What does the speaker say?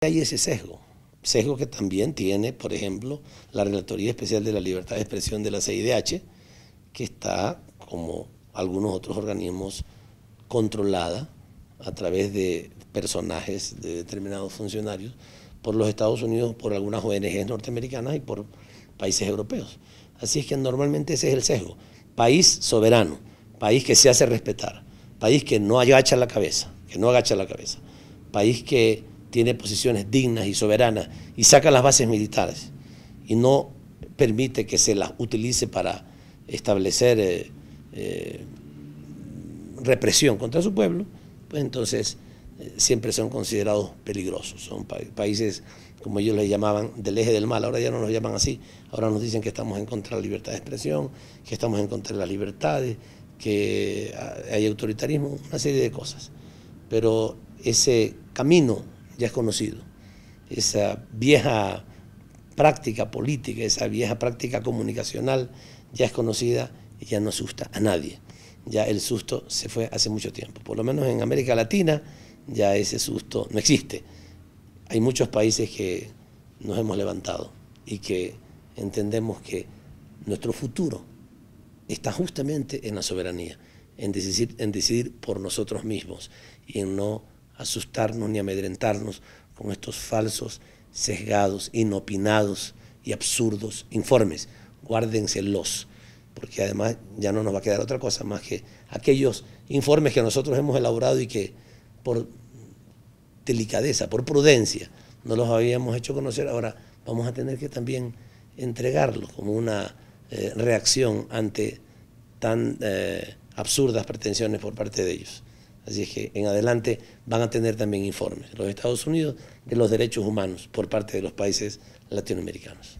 Hay ese sesgo, sesgo que también tiene, por ejemplo, la Relatoría Especial de la Libertad de Expresión de la CIDH, que está, como algunos otros organismos, controlada a través de personajes de determinados funcionarios por los Estados Unidos, por algunas ONGs norteamericanas y por países europeos. Así es que normalmente ese es el sesgo. País soberano, país que se hace respetar, país que no agacha la cabeza, que no agacha la cabeza, país que tiene posiciones dignas y soberanas y saca las bases militares y no permite que se las utilice para establecer eh, eh, represión contra su pueblo, pues entonces eh, siempre son considerados peligrosos. Son países, como ellos les llamaban, del eje del mal. Ahora ya no nos llaman así. Ahora nos dicen que estamos en contra de la libertad de expresión, que estamos en contra de las libertades, que ah, hay autoritarismo, una serie de cosas. Pero ese camino ya es conocido. Esa vieja práctica política, esa vieja práctica comunicacional ya es conocida y ya no asusta a nadie. Ya el susto se fue hace mucho tiempo. Por lo menos en América Latina ya ese susto no existe. Hay muchos países que nos hemos levantado y que entendemos que nuestro futuro está justamente en la soberanía, en decidir, en decidir por nosotros mismos y en no asustarnos ni amedrentarnos con estos falsos, sesgados, inopinados y absurdos informes. Guárdenselos, porque además ya no nos va a quedar otra cosa más que aquellos informes que nosotros hemos elaborado y que por delicadeza, por prudencia, no los habíamos hecho conocer, ahora vamos a tener que también entregarlos como una eh, reacción ante tan eh, absurdas pretensiones por parte de ellos. Así es que en adelante van a tener también informes los Estados Unidos de los derechos humanos por parte de los países latinoamericanos.